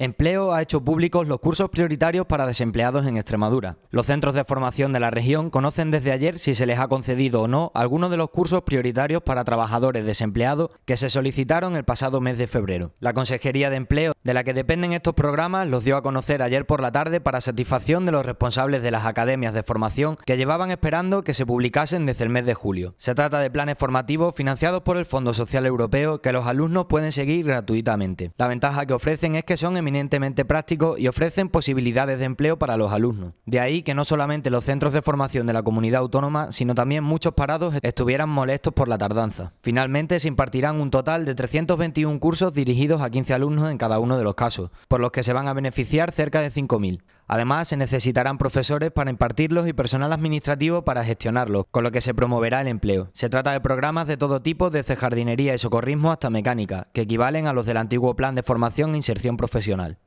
Empleo ha hecho públicos los cursos prioritarios para desempleados en Extremadura. Los centros de formación de la región conocen desde ayer si se les ha concedido o no algunos de los cursos prioritarios para trabajadores desempleados que se solicitaron el pasado mes de febrero. La Consejería de Empleo, de la que dependen estos programas, los dio a conocer ayer por la tarde para satisfacción de los responsables de las academias de formación que llevaban esperando que se publicasen desde el mes de julio. Se trata de planes formativos financiados por el Fondo Social Europeo que los alumnos pueden seguir gratuitamente. La ventaja que ofrecen es que son eminentemente prácticos y ofrecen posibilidades de empleo para los alumnos. De ahí que no solamente los centros de formación de la comunidad autónoma, sino también muchos parados estuvieran molestos por la tardanza. Finalmente se impartirán un total de 321 cursos dirigidos a 15 alumnos en cada uno de los casos, por los que se van a beneficiar cerca de 5.000. Además, se necesitarán profesores para impartirlos y personal administrativo para gestionarlos, con lo que se promoverá el empleo. Se trata de programas de todo tipo, desde jardinería y socorrismo hasta mecánica, que equivalen a los del antiguo plan de formación e inserción profesional.